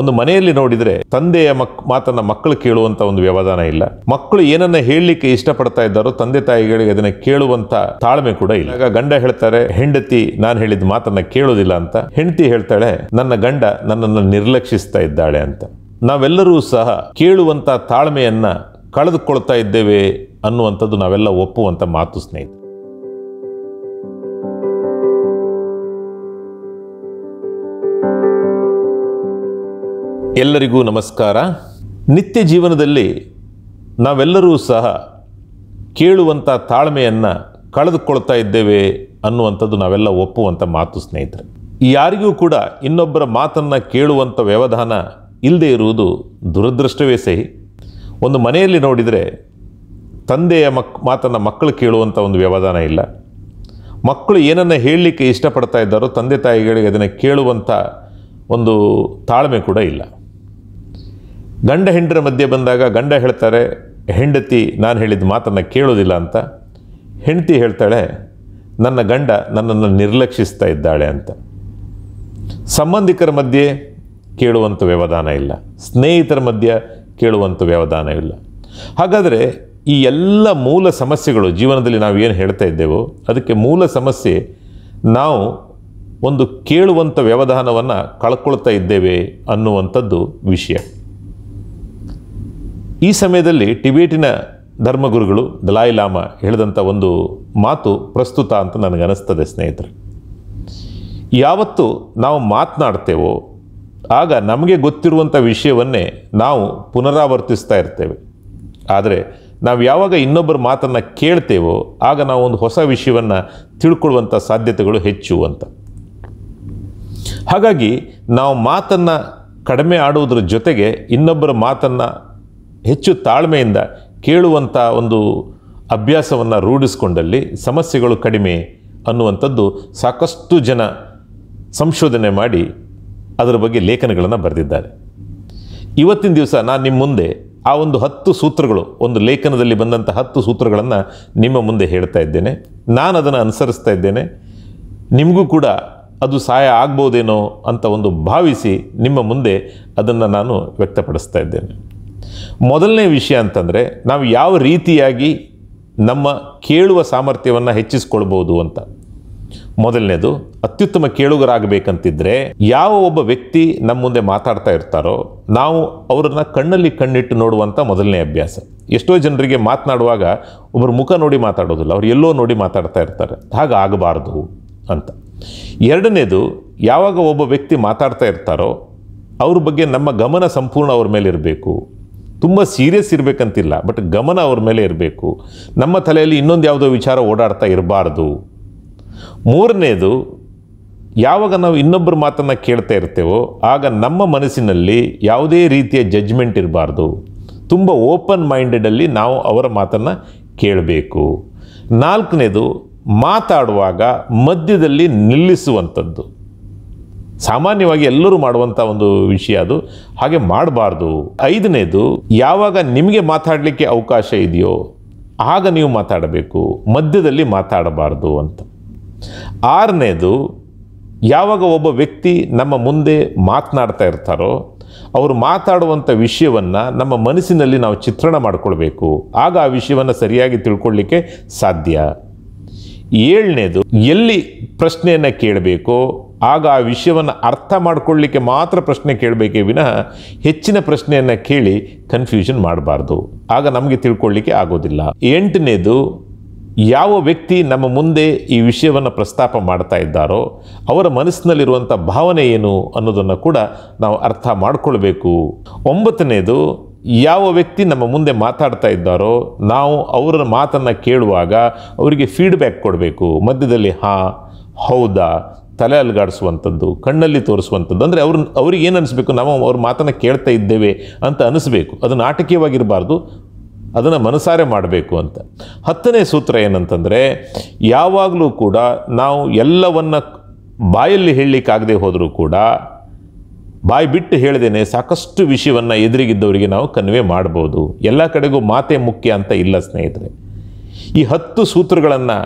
ಒಂದು ಮನೆಯಲ್ಲಿ ನೋಡಿದರೆ ತಂದೆಯ ಮಕ್ ಮಾತನ್ನು ಮಕ್ಕಳು ಕೇಳುವಂತ ಒಂದು ವ್ಯವಧಾನ ಇಲ್ಲ ಮಕ್ಕಳು ಏನನ್ನ ಹೇಳಲಿಕ್ಕೆ ಇಷ್ಟಪಡ್ತಾ ಇದ್ದಾರೋ ತಂದೆ ತಾಯಿಗಳಿಗೆ ಅದನ್ನ ಕೇಳುವಂತ ತಾಳ್ಮೆ ಕೂಡ ಇಲ್ಲ ಆಗ ಗಂಡ ಹೇಳ್ತಾರೆ ಹೆಂಡತಿ ನಾನು ಹೇಳಿದ ಮಾತನ್ನ ಕೇಳೋದಿಲ್ಲ ಅಂತ ಹೆಂಡತಿ ಹೇಳ್ತಾಳೆ ನನ್ನ ಗಂಡ ನನ್ನನ್ನು ನಿರ್ಲಕ್ಷಿಸ್ತಾ ಇದ್ದಾಳೆ ಅಂತ ನಾವೆಲ್ಲರೂ ಸಹ ಕೇಳುವಂತ ತಾಳ್ಮೆಯನ್ನು ಕಳೆದುಕೊಳ್ತಾ ಇದ್ದೇವೆ ಅನ್ನುವಂಥದ್ದು ನಾವೆಲ್ಲ ಒಪ್ಪುವಂತ ಮಾತು ಸ್ನೇಹಿತರು ಎಲ್ಲರಿಗೂ ನಮಸ್ಕಾರ ನಿತ್ಯ ಜೀವನದಲ್ಲಿ ನಾವೆಲ್ಲರೂ ಸಹ ಕೇಳುವಂಥ ತಾಳ್ಮೆಯನ್ನು ಕಳೆದುಕೊಳ್ತಾ ಇದ್ದೇವೆ ಅನ್ನುವಂಥದ್ದು ನಾವೆಲ್ಲ ಒಪ್ಪುವಂಥ ಮಾತು ಸ್ನೇಹಿತರೆ ಯಾರಿಗೂ ಕೂಡ ಇನ್ನೊಬ್ಬರ ಮಾತನ್ನು ಕೇಳುವಂಥ ವ್ಯವಧಾನ ಇಲ್ಲದೆ ಇರುವುದು ದುರದೃಷ್ಟವೇ ಸಹಿ ಒಂದು ಮನೆಯಲ್ಲಿ ನೋಡಿದರೆ ತಂದೆಯ ಮಕ್ ಮಾತನ್ನು ಮಕ್ಕಳು ಕೇಳುವಂಥ ಒಂದು ವ್ಯವಧಾನ ಇಲ್ಲ ಮಕ್ಕಳು ಏನನ್ನು ಹೇಳಲಿಕ್ಕೆ ಇಷ್ಟಪಡ್ತಾ ಇದ್ದಾರೋ ತಂದೆ ತಾಯಿಗಳಿಗೆ ಅದನ್ನು ಕೇಳುವಂಥ ಒಂದು ತಾಳ್ಮೆ ಕೂಡ ಇಲ್ಲ ಗಂಡ ಹೆಂಡ್ರ ಮಧ್ಯೆ ಬಂದಾಗ ಗಂಡ ಹೇಳ್ತಾರೆ ಹೆಂಡತಿ ನಾನು ಹೇಳಿದ ಮಾತನ್ನು ಕೇಳೋದಿಲ್ಲ ಅಂತ ಹೆಂಡತಿ ಹೇಳ್ತಾಳೆ ನನ್ನ ಗಂಡ ನನ್ನನ್ನು ನಿರ್ಲಕ್ಷಿಸ್ತಾ ಇದ್ದಾಳೆ ಅಂತ ಸಂಬಂಧಿಕರ ಮಧ್ಯೆ ಕೇಳುವಂಥ ವ್ಯವಧಾನ ಇಲ್ಲ ಸ್ನೇಹಿತರ ಮಧ್ಯೆ ಕೇಳುವಂಥ ವ್ಯವಧಾನ ಇಲ್ಲ ಹಾಗಾದರೆ ಈ ಎಲ್ಲ ಮೂಲ ಸಮಸ್ಯೆಗಳು ಜೀವನದಲ್ಲಿ ನಾವು ಏನು ಹೇಳ್ತಾ ಇದ್ದೇವೋ ಅದಕ್ಕೆ ಮೂಲ ಸಮಸ್ಯೆ ನಾವು ಒಂದು ಕೇಳುವಂಥ ವ್ಯವಧಾನವನ್ನು ಕಳ್ಕೊಳ್ತಾ ಇದ್ದೇವೆ ಅನ್ನುವಂಥದ್ದು ವಿಷಯ ಈ ಸಮಯದಲ್ಲಿ ಟಿಬೇಟಿನ ಧರ್ಮಗುರುಗಳು ದಲಾಯಿ ಲಾಮ ಹೇಳಿದಂಥ ಒಂದು ಮಾತು ಪ್ರಸ್ತುತ ಅಂತ ನನಗನ್ನಿಸ್ತದೆ ಸ್ನೇಹಿತರೆ ಯಾವತ್ತು ನಾವು ಮಾತನಾಡ್ತೇವೋ ಆಗ ನಮಗೆ ಗೊತ್ತಿರುವಂಥ ವಿಷಯವನ್ನೇ ನಾವು ಪುನರಾವರ್ತಿಸ್ತಾ ಇರ್ತೇವೆ ಆದರೆ ನಾವು ಯಾವಾಗ ಇನ್ನೊಬ್ಬರ ಮಾತನ್ನು ಕೇಳ್ತೇವೋ ಆಗ ನಾವು ಒಂದು ಹೊಸ ವಿಷಯವನ್ನು ತಿಳ್ಕೊಳ್ಳುವಂಥ ಸಾಧ್ಯತೆಗಳು ಹೆಚ್ಚು ಅಂತ ಹಾಗಾಗಿ ನಾವು ಮಾತನ್ನು ಕಡಿಮೆ ಆಡುವುದರ ಜೊತೆಗೆ ಇನ್ನೊಬ್ಬರ ಮಾತನ್ನು ಹೆಚ್ಚು ತಾಳ್ಮೆಯಿಂದ ಕೇಳುವಂಥ ಒಂದು ಅಭ್ಯಾಸವನ್ನು ರೂಢಿಸ್ಕೊಂಡಲ್ಲಿ ಸಮಸ್ಯೆಗಳು ಕಡಿಮೆ ಅನ್ನುವಂಥದ್ದು ಸಾಕಷ್ಟು ಜನ ಸಂಶೋಧನೆ ಮಾಡಿ ಅದರ ಬಗ್ಗೆ ಲೇಖನಗಳನ್ನು ಬರೆದಿದ್ದಾರೆ ಇವತ್ತಿನ ದಿವಸ ನಾನು ನಿಮ್ಮ ಮುಂದೆ ಆ ಒಂದು ಹತ್ತು ಸೂತ್ರಗಳು ಒಂದು ಲೇಖನದಲ್ಲಿ ಬಂದಂಥ ಹತ್ತು ಸೂತ್ರಗಳನ್ನು ನಿಮ್ಮ ಮುಂದೆ ಹೇಳ್ತಾ ಇದ್ದೇನೆ ನಾನು ಅದನ್ನು ಅನುಸರಿಸ್ತಾ ಇದ್ದೇನೆ ನಿಮಗೂ ಕೂಡ ಅದು ಸಹಾಯ ಆಗ್ಬೋದೇನೋ ಅಂತ ಒಂದು ಭಾವಿಸಿ ನಿಮ್ಮ ಮುಂದೆ ಅದನ್ನು ನಾನು ವ್ಯಕ್ತಪಡಿಸ್ತಾ ಇದ್ದೇನೆ ಮೊದಲನೇ ವಿಷಯ ಅಂತಂದರೆ ನಾವು ಯಾವ ರೀತಿಯಾಗಿ ನಮ್ಮ ಕೇಳುವ ಸಾಮರ್ಥ್ಯವನ್ನು ಹೆಚ್ಚಿಸ್ಕೊಳ್ಬೋದು ಅಂತ ಮೊದಲನೇದು ಅತ್ಯುತ್ತಮ ಕೇಳುಗರಾಗಬೇಕಂತಿದ್ದರೆ ಯಾವ ಒಬ್ಬ ವ್ಯಕ್ತಿ ನಮ್ಮ ಮುಂದೆ ಮಾತಾಡ್ತಾ ಇರ್ತಾರೋ ನಾವು ಅವರನ್ನು ಕಣ್ಣಲ್ಲಿ ಕಣ್ಣಿಟ್ಟು ನೋಡುವಂಥ ಮೊದಲನೇ ಅಭ್ಯಾಸ ಎಷ್ಟೋ ಜನರಿಗೆ ಮಾತನಾಡುವಾಗ ಒಬ್ಬರು ಮುಖ ನೋಡಿ ಮಾತಾಡೋದಿಲ್ಲ ಅವ್ರು ಎಲ್ಲೋ ನೋಡಿ ಮಾತಾಡ್ತಾ ಇರ್ತಾರೆ ಹಾಗಾಗಬಾರ್ದು ಅಂತ ಎರಡನೇದು ಯಾವಾಗ ಒಬ್ಬ ವ್ಯಕ್ತಿ ಮಾತಾಡ್ತಾ ಇರ್ತಾರೋ ಅವ್ರ ಬಗ್ಗೆ ನಮ್ಮ ಗಮನ ಸಂಪೂರ್ಣ ಅವ್ರ ಮೇಲಿರಬೇಕು ತುಂಬ ಸೀರಿಯಸ್ ಇರಬೇಕಂತಿಲ್ಲ ಬಟ್ ಗಮನ ಅವ್ರ ಮೇಲೆ ಇರಬೇಕು ನಮ್ಮ ತಲೆಯಲ್ಲಿ ಇನ್ನೊಂದು ಯಾವುದೋ ವಿಚಾರ ಓಡಾಡ್ತಾ ಇರಬಾರ್ದು ಮೂರನೇದು ಯಾವಾಗ ನಾವು ಇನ್ನೊಬ್ಬರ ಮಾತನ್ನು ಕೇಳ್ತಾ ಇರ್ತೇವೋ ಆಗ ನಮ್ಮ ಮನಸ್ಸಿನಲ್ಲಿ ಯಾವುದೇ ರೀತಿಯ ಜಜ್ಮೆಂಟ್ ಇರಬಾರ್ದು ತುಂಬ ಓಪನ್ ಮೈಂಡೆಡಲ್ಲಿ ನಾವು ಅವರ ಮಾತನ್ನು ಕೇಳಬೇಕು ನಾಲ್ಕನೇದು ಮಾತಾಡುವಾಗ ಮಧ್ಯದಲ್ಲಿ ನಿಲ್ಲಿಸುವಂಥದ್ದು ಸಾಮಾನ್ಯವಾಗಿ ಎಲ್ಲರೂ ಮಾಡುವಂಥ ಒಂದು ವಿಷಯ ಅದು ಹಾಗೆ ಮಾಡಬಾರ್ದು ಐದನೇದು ಯಾವಾಗ ನಿಮಗೆ ಮಾತಾಡಲಿಕ್ಕೆ ಅವಕಾಶ ಇದೆಯೋ ಆಗ ನೀವು ಮಾತಾಡಬೇಕು ಮಧ್ಯದಲ್ಲಿ ಮಾತಾಡಬಾರ್ದು ಅಂತ ಆರನೇದು ಯಾವಾಗ ಒಬ್ಬ ವ್ಯಕ್ತಿ ನಮ್ಮ ಮುಂದೆ ಮಾತನಾಡ್ತಾ ಇರ್ತಾರೋ ಅವರು ಮಾತಾಡುವಂಥ ವಿಷಯವನ್ನು ನಮ್ಮ ಮನಸ್ಸಿನಲ್ಲಿ ನಾವು ಚಿತ್ರಣ ಮಾಡಿಕೊಳ್ಬೇಕು ಆಗ ಆ ವಿಷಯವನ್ನು ಸರಿಯಾಗಿ ತಿಳ್ಕೊಳ್ಳಿಕ್ಕೆ ಸಾಧ್ಯ ಏಳನೇದು ಎಲ್ಲಿ ಪ್ರಶ್ನೆಯನ್ನು ಕೇಳಬೇಕೋ ಆಗ ಆ ವಿಷಯವನ್ನು ಅರ್ಥ ಮಾಡಿಕೊಳ್ಳಿಕ್ಕೆ ಮಾತ್ರ ಪ್ರಶ್ನೆ ಕೇಳಬೇಕೇ ವಿನಃ ಹೆಚ್ಚಿನ ಪ್ರಶ್ನೆಯನ್ನು ಕೇಳಿ ಕನ್ಫ್ಯೂಷನ್ ಮಾಡಬಾರ್ದು ಆಗ ನಮಗೆ ತಿಳ್ಕೊಳ್ಳಿಕ್ಕೆ ಆಗೋದಿಲ್ಲ ಎಂಟನೇದು ಯಾವ ವ್ಯಕ್ತಿ ನಮ್ಮ ಮುಂದೆ ಈ ವಿಷಯವನ್ನು ಪ್ರಸ್ತಾಪ ಮಾಡ್ತಾ ಇದ್ದಾರೋ ಅವರ ಮನಸ್ಸಿನಲ್ಲಿರುವಂಥ ಭಾವನೆ ಏನು ಅನ್ನೋದನ್ನು ಕೂಡ ನಾವು ಅರ್ಥ ಮಾಡಿಕೊಳ್ಬೇಕು ಒಂಬತ್ತನೇದು ಯಾವ ವ್ಯಕ್ತಿ ನಮ್ಮ ಮುಂದೆ ಮಾತಾಡ್ತಾ ಇದ್ದಾರೋ ನಾವು ಅವರ ಮಾತನ್ನು ಕೇಳುವಾಗ ಅವರಿಗೆ ಫೀಡ್ಬ್ಯಾಕ್ ಕೊಡಬೇಕು ಮಧ್ಯದಲ್ಲಿ ಹಾಂ ಹೌದಾ ತಲೆ ಅಲ್ಗಾಡಿಸುವಂಥದ್ದು ಕಣ್ಣಲ್ಲಿ ತೋರಿಸುವಂಥದ್ದು ಅಂದರೆ ಅವ್ರ ಅವ್ರಿಗೆ ಏನು ಅನಿಸ್ಬೇಕು ನಾವು ಅವ್ರ ಮಾತನ್ನು ಕೇಳ್ತಾ ಇದ್ದೇವೆ ಅಂತ ಅನಿಸ್ಬೇಕು ಅದು ನಾಟಕೀಯವಾಗಿರಬಾರ್ದು ಅದನ್ನು ಮನಸಾರೆ ಮಾಡಬೇಕು ಅಂತ ಹತ್ತನೇ ಸೂತ್ರ ಏನಂತಂದರೆ ಯಾವಾಗಲೂ ಕೂಡ ನಾವು ಎಲ್ಲವನ್ನು ಬಾಯಲ್ಲಿ ಹೇಳಲಿಕ್ಕಾಗದೆ ಹೋದರೂ ಕೂಡ ಬಾಯಿ ಬಿಟ್ಟು ಹೇಳ್ದೇನೆ ಸಾಕಷ್ಟು ವಿಷಯವನ್ನು ಎದುರಿಗಿದ್ದವರಿಗೆ ನಾವು ಕನ್ವೆ ಮಾಡ್ಬೋದು ಎಲ್ಲ ಕಡೆಗೂ ಮಾತೆ ಮುಖ್ಯ ಅಂತ ಇಲ್ಲ ಸ್ನೇಹಿತರೆ ಈ ಹತ್ತು ಸೂತ್ರಗಳನ್ನು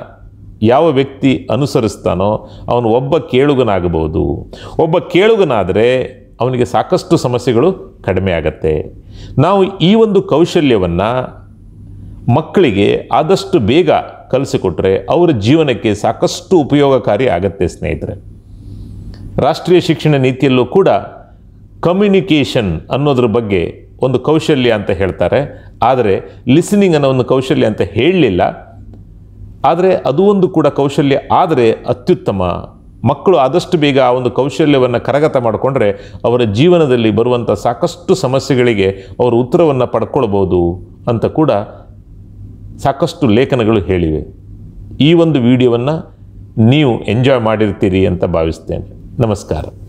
ಯಾವ ವ್ಯಕ್ತಿ ಅನುಸರಿಸ್ತಾನೋ ಅವನು ಒಬ್ಬ ಕೇಳುಗನಾಗಬಹುದು ಒಬ್ಬ ಕೇಳುಗನಾದರೆ ಅವನಿಗೆ ಸಾಕಷ್ಟು ಸಮಸ್ಯೆಗಳು ಕಡಿಮೆ ಆಗತ್ತೆ ನಾವು ಈ ಒಂದು ಕೌಶಲ್ಯವನ್ನು ಮಕ್ಕಳಿಗೆ ಆದಷ್ಟು ಬೇಗ ಕಲಿಸಿಕೊಟ್ರೆ ಅವರ ಜೀವನಕ್ಕೆ ಸಾಕಷ್ಟು ಉಪಯೋಗಕಾರಿ ಆಗತ್ತೆ ಸ್ನೇಹಿತರೆ ರಾಷ್ಟ್ರೀಯ ಶಿಕ್ಷಣ ನೀತಿಯಲ್ಲೂ ಕೂಡ ಕಮ್ಯುನಿಕೇಷನ್ ಅನ್ನೋದ್ರ ಬಗ್ಗೆ ಒಂದು ಕೌಶಲ್ಯ ಅಂತ ಹೇಳ್ತಾರೆ ಆದರೆ ಲಿಸನಿಂಗ್ ಅನ್ನೋ ಒಂದು ಕೌಶಲ್ಯ ಅಂತ ಹೇಳಲಿಲ್ಲ ಆದರೆ ಅದು ಒಂದು ಕೂಡ ಕೌಶಲ್ಯ ಆದರೆ ಅತ್ಯುತ್ತಮ ಮಕ್ಕಳು ಆದಷ್ಟು ಬೇಗ ಆ ಒಂದು ಕೌಶಲ್ಯವನ್ನು ಕರಗತ ಮಾಡಿಕೊಂಡ್ರೆ ಅವರ ಜೀವನದಲ್ಲಿ ಬರುವಂಥ ಸಾಕಷ್ಟು ಸಮಸ್ಯೆಗಳಿಗೆ ಅವರು ಉತ್ತರವನ್ನು ಪಡ್ಕೊಳ್ಬೋದು ಅಂತ ಕೂಡ ಸಾಕಷ್ಟು ಲೇಖನಗಳು ಹೇಳಿವೆ ಈ ಒಂದು ವಿಡಿಯೋವನ್ನು ನೀವು ಎಂಜಾಯ್ ಮಾಡಿರ್ತೀರಿ ಅಂತ ಭಾವಿಸ್ತೇನೆ ನಮಸ್ಕಾರ